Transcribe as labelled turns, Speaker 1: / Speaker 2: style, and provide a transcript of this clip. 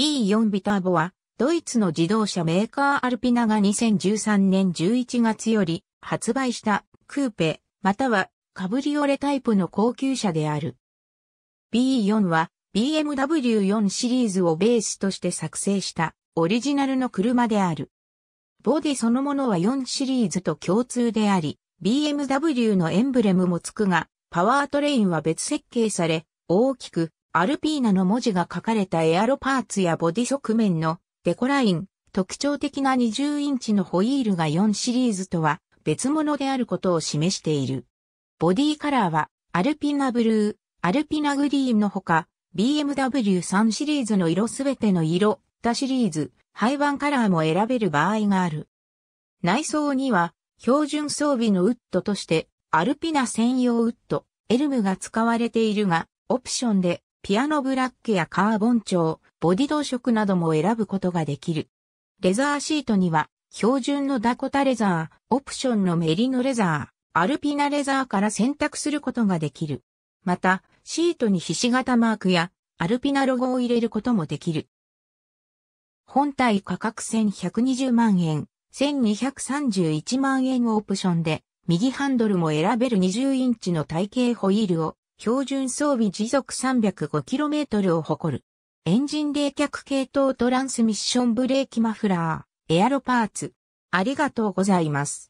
Speaker 1: B4 ビターボは、ドイツの自動車メーカーアルピナが2013年11月より発売したクーペ、またはカブリオレタイプの高級車である。B4 は BMW4 シリーズをベースとして作成したオリジナルの車である。ボディそのものは4シリーズと共通であり、BMW のエンブレムもつくが、パワートレインは別設計され、大きくアルピーナの文字が書かれたエアロパーツやボディ側面のデコライン、特徴的な20インチのホイールが4シリーズとは別物であることを示している。ボディカラーはアルピナブルー、アルピナグリーンのほか、BMW3 シリーズの色すべての色、他シリーズ、廃盤カラーも選べる場合がある。内装には、標準装備のウッドとして、アルピナ専用ウッド、エルムが使われているが、オプションで、ピアノブラックやカーボン調、ボディ同色なども選ぶことができる。レザーシートには、標準のダコタレザー、オプションのメリノレザー、アルピナレザーから選択することができる。また、シートにひし形マークやアルピナロゴを入れることもできる。本体価格1120万円、1231万円オプションで、右ハンドルも選べる20インチの体型ホイールを標準装備時速 305km を誇る。エンジン冷却系統トランスミッションブレーキマフラー、エアロパーツ。ありがとうございます。